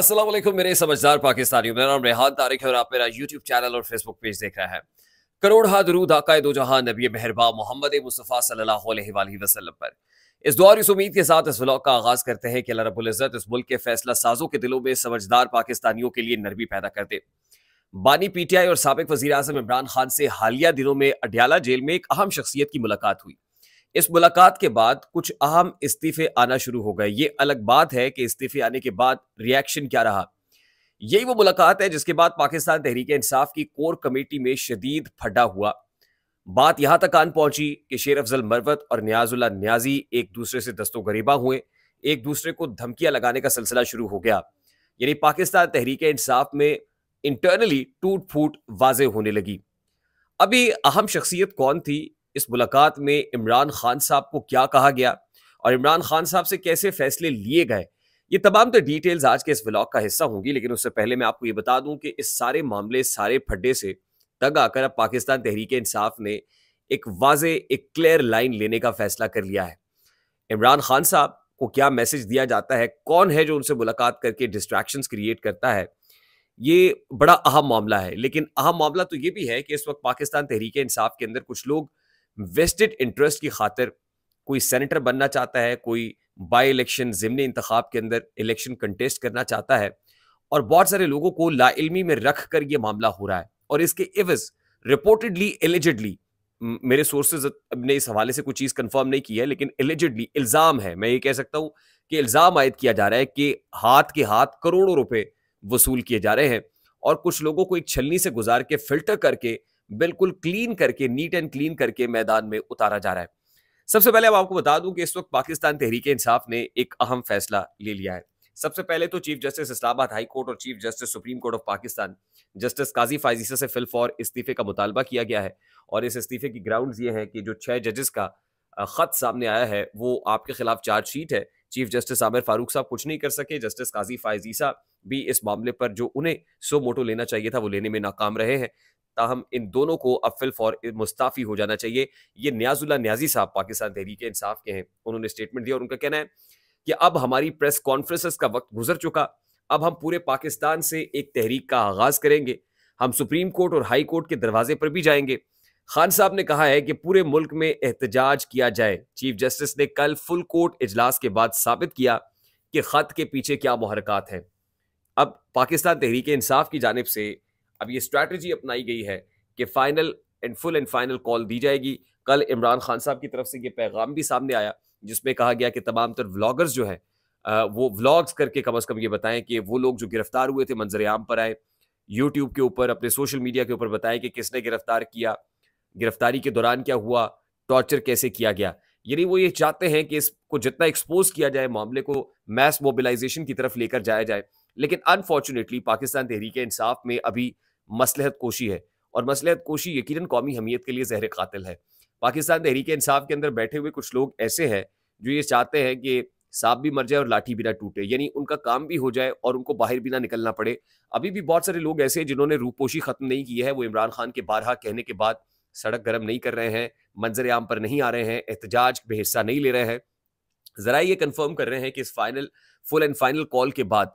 वालेकुम मेरे समझदार पाकिस्तानियों मेरा नाम रेहान तारिक है और आप मेरा यूट्यूब चैनल और फेसबुक पेज देख रहे हैं करोड़ हा दरूद आकाए दो जहां नबी मेहरबा मोहम्मद मुस्तफ़ा सल्लल्लाहु अलैहि वसल्लम पर इस दौर इस उम्मीद के साथ इस व्लॉग का आगाज करते हैं कि अल्लाह रब्बुल इज़्ज़त इस मुल्क के फैसला साजों के दिलों में समझदार पाकिस्तानियों के लिए नरमी पैदा कर दे बानी पीटीआई और सबक वजी अजम इमरान खान से हालिया दिनों में अडियाला जेल में एक अहम शख्सियत की मुलाकात हुई इस मुलाकात के बाद कुछ अहम इस्तीफे आना शुरू हो गए ये अलग बात है कि इस्तीफे आने के बाद रिएक्शन क्या रहा यही वो मुलाकात है जिसके बाद पाकिस्तान तहरीक इंसाफ की कोर कमेटी में शदीद फड्डा हुआ बात यहां तक आन पहुंची कि शेर अफजल मरवत और न्याजुल्ला न्याजी एक दूसरे से दस्तों गरीबा हुए एक दूसरे को धमकियां लगाने का सिलसिला शुरू हो गया यानी पाकिस्तान तहरीक इंसाफ में इंटरनली टूट फूट वाजे होने लगी अभी अहम शख्सियत कौन थी इस मुलाकात में इमरान खान साहब को क्या कहा गया और इमरान खान साहब से कैसे फैसले लिए गए ये तमाम तो डिटेल्स आज के इस ब्लॉग का हिस्सा होंगी लेकिन उससे पहले मैं आपको ये बता दूं कि इस सारे मामले सारे फड्डे से तंग आकर अब पाकिस्तान तहरीक इंसाफ ने एक वाज एक क्लियर लाइन लेने का फैसला कर लिया है इमरान खान साहब को क्या मैसेज दिया जाता है कौन है जो उनसे मुलाकात करके डिस्ट्रैक्शंस क्रिएट करता है ये बड़ा अहम मामला है लेकिन अहम मामला तो ये भी है कि इस वक्त पाकिस्तान तहरीक इंसाफ के अंदर कुछ लोग वेस्टेड इंटरेस्ट की खातिर कोई सेनेटर बनना चाहता है कोई बाई इलेक्शन जिमनी इंतखब के अंदर इलेक्शन कंटेस्ट करना चाहता है और बहुत सारे लोगों को लाइलमी में रख कर यह मामला हो रहा है और इसके इवज रिपोर्टेडली एलिजिडली मेरे सोर्सेज ने इस हवाले से कोई चीज़ कंफर्म नहीं की है लेकिन एलिजिडली इल्ज़ाम है मैं ये कह सकता हूं कि इल्ज़ाम आयद किया जा रहा है कि हाथ के हाथ करोड़ों रुपए वसूल किए जा रहे हैं और कुछ लोगों को एक छलनी से गुजार के फिल्टर करके बिल्कुल क्लीन करके नीट एंड क्लीन करके मैदान में उतारा जा रहा है सबसे पहले अब आपको बता दूं कि इस वक्त पाकिस्तान तहरीक इंसाफ ने एक अहम फैसला ले लिया है सबसे पहले तो chief justice Islamabad high court और chief justice supreme court of Pakistan justice काजी फाइजीसा से फिल फॉर इस्तीफे का मुतालबा किया गया है और इस इस्तीफे की ग्राउंड ये है कि जो छह जजेस का खत सामने आया है वो आपके खिलाफ चार्जशीट है चीफ जस्टिस आमिर फारूक साहब कुछ नहीं कर सके जस्टिस काजी फायजीसा भी इस मामले पर जो उन्हें सो मोटो लेना चाहिए था वो लेने में नाकाम रहे हैं ताहम इन दोनों को अफिल फॉर मुस्ताफ़ी हो जाना चाहिए ये न्याजुल्ला न्याजी साहब पाकिस्तान तहरीक इंसाफ के हैं उन्होंने स्टेटमेंट दिया और उनका कहना है कि अब हमारी प्रेस कॉन्फ्रेंसेस का वक्त गुजर चुका अब हम पूरे पाकिस्तान से एक तहरीक का आगाज करेंगे हम सुप्रीम कोर्ट और हाई कोर्ट के दरवाजे पर भी जाएंगे खान साहब ने कहा है कि पूरे मुल्क में एहतजाज किया जाए चीफ जस्टिस ने कल फुल कोर्ट इजलास के बाद साबित किया कि खत के पीछे क्या मुहरकत है अब पाकिस्तान तहरीक इंसाफ की जानब से अब ये स्ट्रैटेजी अपनाई गई है कि final and full and final call दी जाएगी कल इमरान खान साहब की तरफ से ये पैगाम भी सामने आया जिसमें कहा गया कि तमाम तर व्लागर्स जो है वो व्लाग्स करके कम अज़ कम ये बताएं कि वो लोग जो गिरफ्तार हुए थे मंजर आम पर आए यूट्यूब के ऊपर अपने सोशल मीडिया के ऊपर बताएं कि किसने गिरफ्तार किया गिरफ्तारी के दौरान क्या हुआ टॉर्चर कैसे किया गया यानी वो ये चाहते हैं कि इसको जितना एक्सपोज किया जाए मामले को मैस मोबिलाइजेशन की तरफ लेकर जाया जाए लेकिन अनफॉर्चुनेटली पाकिस्तान तहरीक इंसाफ में अभी मसलहत कोशी है और मसलहत कोशी यकीन कौमी हमीयत के लिए जहर कतल है पाकिस्तान तहरीक इंसाफ के अंदर बैठे हुए कुछ लोग ऐसे हैं जो ये चाहते हैं कि सांप भी मर जाए और लाठी भी ना टूटे यानी उनका काम भी हो जाए और उनको बाहर भी ना निकलना पड़े अभी भी बहुत सारे लोग ऐसे हैं जिन्होंने रूपोशी खत्म नहीं की है वो इमरान खान के बारहा कहने के बाद सड़क गर्म नहीं कर रहे हैं मंजर आम पर नहीं आ रहे हैं एहतजाज में हिस्सा नहीं ले रहे हैं जरा ये कन्फर्म कर रहे हैं कि इस final full and final call के बाद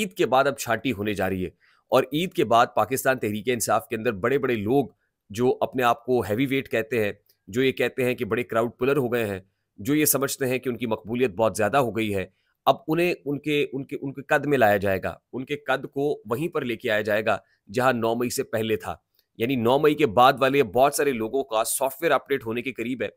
ईद के बाद अब छाटी होने जा रही है और ईद के बाद पाकिस्तान तहरीक इंसाफ के अंदर बड़े बड़े लोग जो अपने आप को हैवी वेट कहते हैं जो ये कहते हैं कि बड़े क्राउड पुलर हो गए हैं जो ये समझते हैं कि उनकी मकबूलियत बहुत ज़्यादा हो गई है अब उन्हें उनके उनके उनके कद में लाया जाएगा उनके कद को वहीं पर लेके आया जाएगा जहां नौ मई से पहले था यानी नौ मई के बाद वाले बहुत सारे लोगों का सॉफ्टवेयर अपडेट होने के करीब है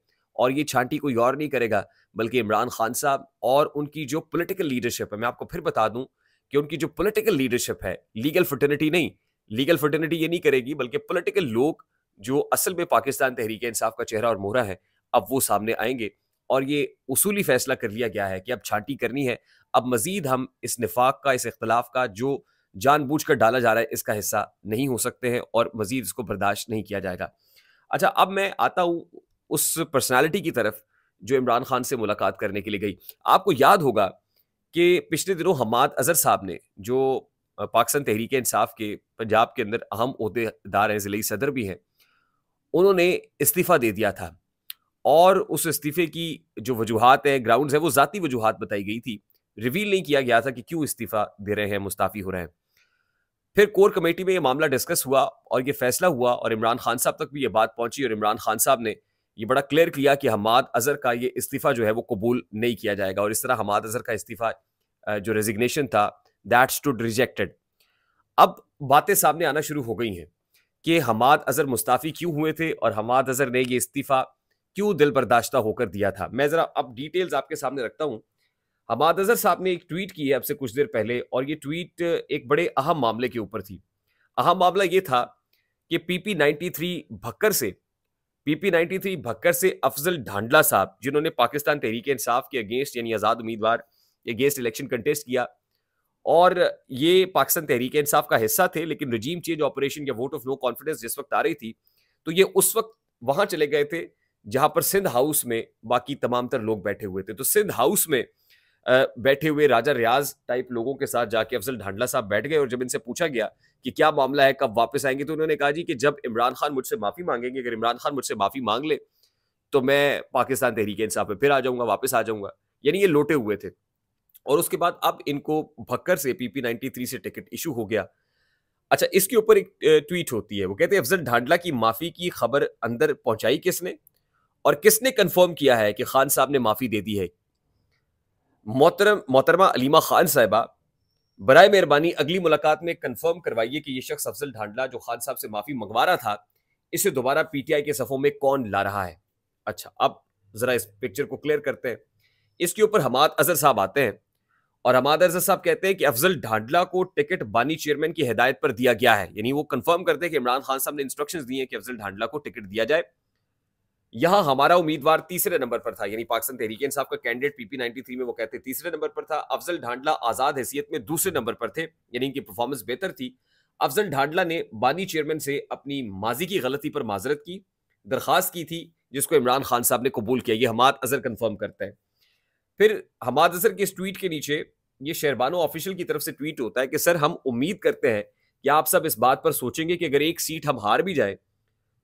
और ये छांटी कोई और नहीं करेगा बल्कि इमरान खान साहब और उनकी जो पॉलिटिकल लीडरशिप है मैं आपको फिर बता दूं कि उनकी जो पॉलिटिकल लीडरशिप है लीगल फर्टर्निटी नहीं लीगल फर्टर्निटी ये नहीं करेगी बल्कि पॉलिटिकल लोग जो असल में पाकिस्तान तहरीक इंसाफ का चेहरा और मोहरा है अब वो सामने आएंगे और ये उसूली फैसला कर लिया गया है कि अब छांटी करनी है अब मजीद हम इस निफाक का इस इख्तलाफ का जो जानबूझ कर डाला जा रहा है इसका हिस्सा नहीं हो सकते हैं और मजीद इसको बर्दाश्त नहीं किया जाएगा अच्छा अब मैं आता हूँ उस पर्सनैलिटी की तरफ जो इमरान खान से मुलाकात करने के लिए गई आपको याद होगा कि पिछले दिनों हमाद अजहर साहब ने जो पाकिस्तान तहरीक इंसाफ के पंजाब के अंदर अहम अहदेदार हैं ज़िली सदर भी हैं उन्होंने इस्तीफ़ा दे दिया था और उस इस्तीफ़े की जो वजूहत हैं ग्राउंड हैं वो ज़ाती वजूहत बताई गई थी रिवील नहीं किया गया था कि क्यों इस्तीफ़ा दे रहे हैं मुस्ताफ़ी हो रहे हैं फिर कोर कमेटी में ये मामला डिस्कस हुआ और ये फैसला हुआ और इमरान खान साहब तक भी ये बात पहुंची और इमरान खान साहब ने ये बड़ा क्लियर किया कि हमाद अजहर का ये इस्तीफा जो है वो कबूल नहीं किया जाएगा और इस तरह हमाद अजहर का इस्तीफा जो रेजिग्नेशन था दैट स्टूड रिजेक्टेड अब बातें सामने आना शुरू हो गई हैं कि हमाद अजहर मुस्ताफ़ी क्यों हुए थे और हमाद अजहर ने ये इस्तीफ़ा क्यों दिल बर्दाश्ता होकर दिया था मैं ज़रा अब डिटेल्स आपके सामने रखता हूँ हमाद अजहर साहब ने एक ट्वीट की है अब से कुछ देर पहले और ये ट्वीट एक बड़े अहम मामले के ऊपर थी अहम मामला ये था कि पीपी 93 भक्कर से पीपी 93 भक्कर से अफजल ढांडला साहब जिन्होंने पाकिस्तान तहरीक इंसाफ के अगेंस्ट यानी आज़ाद उम्मीदवार अगेंस्ट इलेक्शन कंटेस्ट किया और ये पाकिस्तान तहरीक इंसाफ का हिस्सा थे लेकिन रजीम चेंज ऑपरेशन या वोट ऑफ नो कॉन्फिडेंस जिस वक्त आ रही थी तो ये उस वक्त वहां चले गए थे जहां पर सिंध हाउस में बाकी तमाम तर लोग बैठे हुए थे तो सिंध हाउस में बैठे हुए राजा रियाज टाइप लोगों के साथ जाके अफजल ढांडला साहब बैठ गए और जब इनसे पूछा गया कि क्या मामला है कब वापस आएंगे तो उन्होंने कहा जी कि जब इमरान खान मुझसे माफ़ी मांगेंगे अगर इमरान खान मुझसे माफ़ी मांग ले तो मैं पाकिस्तान तहरीक इंसाफ में फिर आ जाऊंगा वापस आ जाऊंगा यानी ये लोटे हुए थे और उसके बाद अब इनको भक्कर से पीपी 93 से टिकट इशू हो गया अच्छा इसके ऊपर एक ट्वीट होती है वो कहते हैं अफजल ढांडला की माफ़ी की खबर अंदर पहुंचाई किसने और किसने कंफर्म किया है कि खान साहब ने माफ़ी दे दी है मोहतरम मोहतरमा अलीमा खान साहबा बरए मेहरबानी अगली मुलाकात में कन्फर्म करवाइए कि यह शख्स अफजल ढांडला जो खान साहब से माफ़ी मंगवा रहा था इसे दोबारा पीटीआई के सफ़ों में कौन ला रहा है अच्छा अब ज़रा इस पिक्चर को क्लियर करते हैं इसके ऊपर हमाद अजहर साहब आते हैं और हमाद अजहर साहब कहते हैं कि अफजल ढांडला को टिकट बानी चेयरमैन की हिदायत पर दिया गया है यानी वो कन्फर्म करते हैं कि इमरान खान साहब ने इंस्ट्रक्शन दिए हैं कि अफजल ढांडला को टिकट दिया जाए यहां हमारा उम्मीदवार तीसरे नंबर पर था यानी पाकिस्तान तहरीक इंसाफ का कैंडिडेट पीपी थ्री में वो कहते तीसरे नंबर पर था अफजल ढांडला आजाद हैसियत में दूसरे नंबर पर थे यानी इनकी परफॉर्मेंस बेहतर थी अफजल ढांडला ने बानी चेयरमैन से अपनी माजी की गलती पर माजरत की दरख्वास्त की थी जिसको इमरान खान साहब ने कबूल किया ये हमाद अजहर कन्फर्म करता है फिर हमाद अजहर के इस ट्वीट के नीचे ये शेरबानो ऑफिशियल की तरफ से ट्वीट होता है कि सर हम उम्मीद करते हैं कि आप सब इस बात पर सोचेंगे कि अगर एक सीट हम हार भी जाए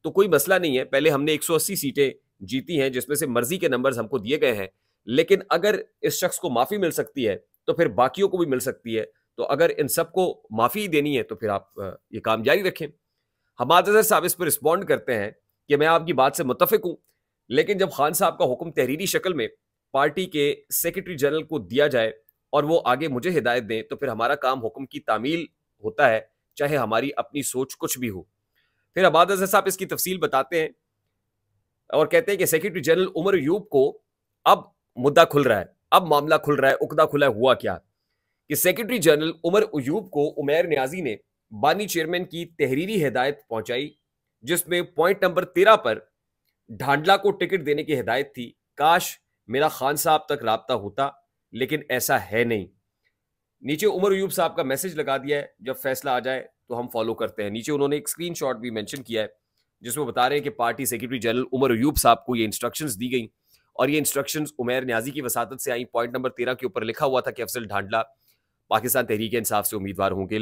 तो कोई मसला नहीं है पहले हमने 180 सीटें जीती हैं जिसमें से मर्जी के नंबर्स हमको दिए गए हैं लेकिन अगर इस शख्स को माफ़ी मिल सकती है तो फिर बाकियों को भी मिल सकती है तो अगर इन सबको माफ़ी देनी है तो फिर आप ये काम जारी रखें हमाद अजहर साहब इस पर रिस्पॉन्ड करते हैं कि मैं आपकी बात से मुतफिक हूँ लेकिन जब खान साहब का हुक्म तहरीरी शक्ल में पार्टी के सेक्रेटरी जनरल को दिया जाए और वो आगे मुझे हिदायत दें तो फिर हमारा काम हुक्म की तामील होता है चाहे हमारी अपनी सोच कुछ भी हो फिर अबाद अजहर साहब इसकी तफसील बताते हैं और कहते हैं कि सेक्रेटरी जनरल उमर यूब को अब मुद्दा खुल रहा है अब मामला खुल रहा है उकदा खुला है, हुआ क्या कि सेक्रेटरी जनरल उमर अयूब को उमेर न्याजी ने बानी चेयरमैन की तहरीरी हिदायत पहुंचाई जिसमें पॉइंट नंबर तेरह पर ढांडला को टिकट देने की हिदायत थी काश मेरा खान साहब तक रबता होता लेकिन ऐसा है नहीं नीचे उमर अयूब साहब का मैसेज लगा दिया है जब फैसला आ जाए तो हम फॉलो करते हैं नीचे उन्होंने एक स्क्रीन भी मैंशन किया है जिसमें बता रहे हैं कि party secretary general Umar Ayub साहब को ये इंस्ट्रक्शन दी गई और ये इंस्ट्रक्शन उमेर न्याजी की वसात से आई पॉइंट नंबर तेरह के ऊपर लिखा हुआ था कि अफजल ढांडला पाकिस्तान तहरीक इंसाफ से उम्मीदवार होंगे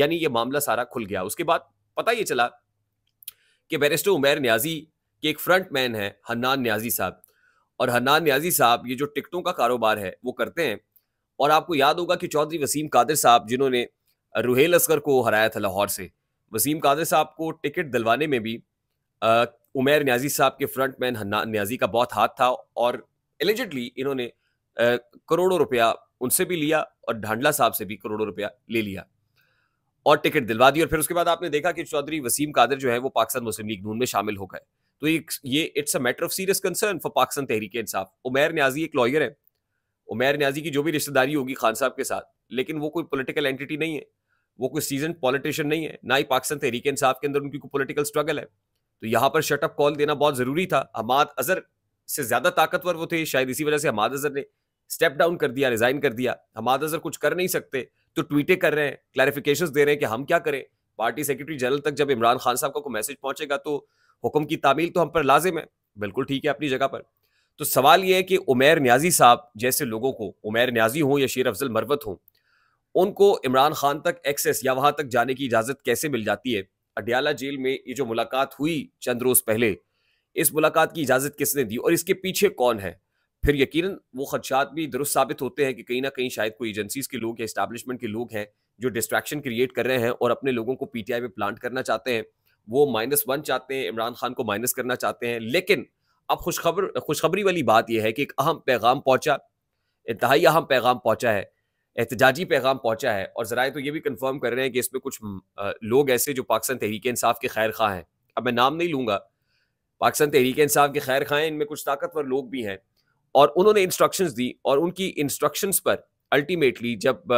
यानी ये मामला सारा खुल गया उसके बाद पता ये चला कि बैरिस्टर उमेर न्याजी के एक फ्रंट मैन है हन्नान न्याजी साहब और हन्नान न्याजी साहब ये जो टिकटों का कारोबार है वो करते हैं और आपको याद होगा कि चौधरी वसीम कादिर साहब जिन्होंने रुहेल असगर को हराया था लाहौर से वसीम कादिर साहब को टिकट दिलवाने में भी आ, उमेर न्याजी साहब के फ्रंट मैन न्याजी का बहुत हाथ था और एलिजिडली इन्होंने करोड़ों रुपया उनसे भी लिया और ढांडला साहब से भी करोड़ों रुपया ले लिया और टिकट दिलवा दी और फिर उसके बाद आपने देखा कि चौधरी वसीम कादिर जो है वो पाकिस्तान मुस्लिम लीग नून में शामिल हो गए तो ये ये it's a matter of serious concern for Pakistan Tehreek Insaf Umair Niazi एक लॉयर है उमेर न्याजी की जो भी रिश्तेदारी होगी खान साहब के साथ लेकिन वो कोई पोलिटिकल एंटिटी नहीं है वो कोई सीजन पॉलिटिशियन नहीं है ना ही पाकिस्तान तहरीक इंसाफ के अंदर उनकी कोई पोलिटिकल स्ट्रगल है तो यहाँ पर शटअप कॉल देना बहुत जरूरी था हमाद अजहर से ज्यादा ताकतवर वो थे शायद इसी वजह से हमाद अजहर ने स्टेप डाउन कर दिया रिजाइन कर दिया हमाद अजहर कुछ कर नहीं सकते तो ट्वीटें कर रहे हैं क्लैरिफिकेशन दे रहे हैं कि हम क्या करें पार्टी सेक्रेटरी जनरल तक जब इमरान खान साहब का कोई मैसेज पहुंचेगा तो हुक्म की तामील तो हम पर लाजिम है बिल्कुल ठीक है अपनी जगह पर तो सवाल यह है कि उमेर न्याजी साहब जैसे लोगों को उमेर न्याजी हों या शेर अफजल मरवत हों उनको इमरान खान तक एक्सेस या वहां तक जाने की इजाजत कैसे मिल जाती है अडियाला जेल में ये जो मुलाकात हुई चंद रोज पहले इस मुलाकात की इजाजत किसने दी और इसके पीछे कौन है फिर यकीनन वो खदशात भी दुरुस्त साबित होते हैं कि कहीं ना कहीं शायद कोई एजेंसीज के लोग या इस्टेब्लिशमेंट के लोग हैं जो डिस्ट्रैक्शन क्रिएट कर रहे हैं और अपने लोगों को पीटीआई में प्लांट करना चाहते हैं वो माइनस वन चाहते हैं इमरान खान को माइनस करना चाहते हैं लेकिन अब खुशखबर खुशखबरी वाली बात यह है कि एक अहम पैगाम पहुंचा इंतहाई अहम पैगाम पहुंचा है एहतजाजी पैगाम पहुंचा है और जरा तो ये भी कंफर्म कर रहे हैं कि इसमें कुछ लोग ऐसे जो पाकिस्तान तहरीक इंसाफ के खैर खां हैं अब मैं नाम नहीं लूंगा पाकिस्तान तहरीक इंसाफ के खैर खां हैं इनमें कुछ ताकतवर लोग भी हैं और उन्होंने इंस्ट्रक्शंस दी और उनकी इंस्ट्रक्शंस पर अल्टीमेटली जब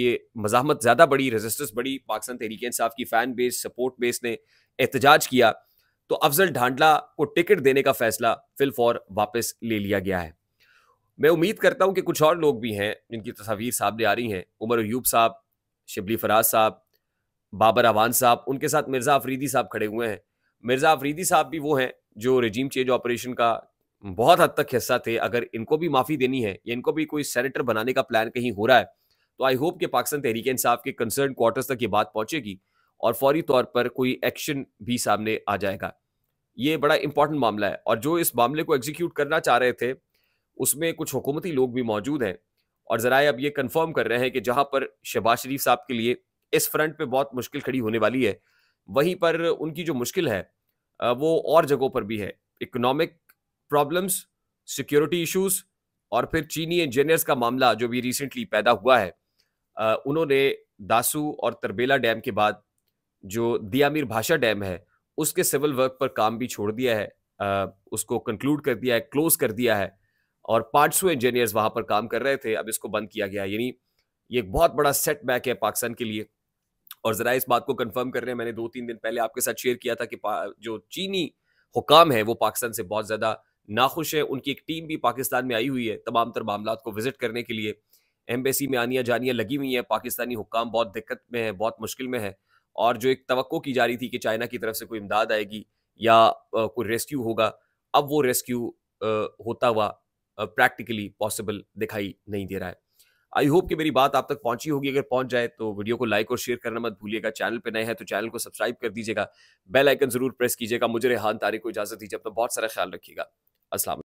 ये मजामत ज़्यादा बड़ी रेजिस्टेंस बड़ी पाकिस्तान तहरीक इंसाफ की फ़ैन बेस सपोर्ट बेस ने एहतजाज किया तो अफजल ढांडला को टिकट देने का फैसला फिलफौर वापस ले लिया गया है मैं उम्मीद करता हूं कि कुछ और लोग भी हैं जिनकी तस्वीर सामने आ रही हैं उमर अयूब साहब शिबली फराज साहब बाबर अवान साहब उनके साथ मिर्ज़ा अफरीदी साहब खड़े हुए हैं मिर्ज़ा अफरीदी साहब भी वो हैं जो रिजीम चेंज ऑपरेशन का बहुत हद तक हिस्सा थे अगर इनको भी माफ़ी देनी है या इनको भी कोई सेनेटर बनाने का प्लान कहीं हो रहा है तो आई होप कि पाकिस्तान तहरीक इंसाफ के कंसर्न क्वार्टर्स तक ये बात पहुंचेगी और फौरी तौर पर कोई एक्शन भी सामने आ जाएगा ये बड़ा इंपॉर्टेंट मामला है और जो इस मामले को एग्जीक्यूट करना चाह रहे थे उसमें कुछ हुकूमती लोग भी मौजूद हैं और ज़रा अब ये कंफर्म कर रहे हैं कि जहां पर शहबाज शरीफ साहब के लिए इस फ्रंट पे बहुत मुश्किल खड़ी होने वाली है वहीं पर उनकी जो मुश्किल है वो और जगहों पर भी है इकोनॉमिक प्रॉब्लम्स सिक्योरिटी इश्यूज और फिर चीनी इंजीनियर्स का मामला जो भी रिसेंटली पैदा हुआ है उन्होंने दासू और तरबेला डैम के बाद जो दियामीर भाषा डैम है उसके सिविल वर्क पर काम भी छोड़ दिया है उसको कंक्लूड कर दिया है क्लोज कर दिया है और पाँच सौ इंजीनियर्स वहाँ पर काम कर रहे थे अब इसको बंद किया गया यानी ये एक बहुत बड़ा सेट बैक है पाकिस्तान के लिए और ज़रा इस बात को कंफर्म कर रहे हैं मैंने दो तीन दिन पहले आपके साथ शेयर किया था कि जो चीनी हुकाम है वो पाकिस्तान से बहुत ज़्यादा नाखुश है उनकी एक टीम भी पाकिस्तान में आई हुई है तमाम तर मामला को विजिट करने के लिए एम्बेसी में आनिया जानियाँ लगी हुई हैं पाकिस्तानी हुकाम बहुत दिक्कत में है बहुत मुश्किल में है और जो एक तो की जा रही थी कि चाइना की तरफ से कोई इमदाद आएगी या कोई रेस्क्यू होगा अब वो रेस्क्यू होता हुआ प्रैक्टिकली पॉसिबल दिखाई नहीं दे रहा है आई होप कि मेरी बात आप तक पहुंची होगी अगर पहुंच जाए तो वीडियो को लाइक और शेयर करना मत भूलिएगा चैनल पर नए हैं तो चैनल को सब्सक्राइब कर दीजिएगा बेल आइकन जरूर प्रेस कीजिएगा मुझे रेहान तारीख को इजाजत दीजिए अपना बहुत सारा ख्याल रखिएगा असला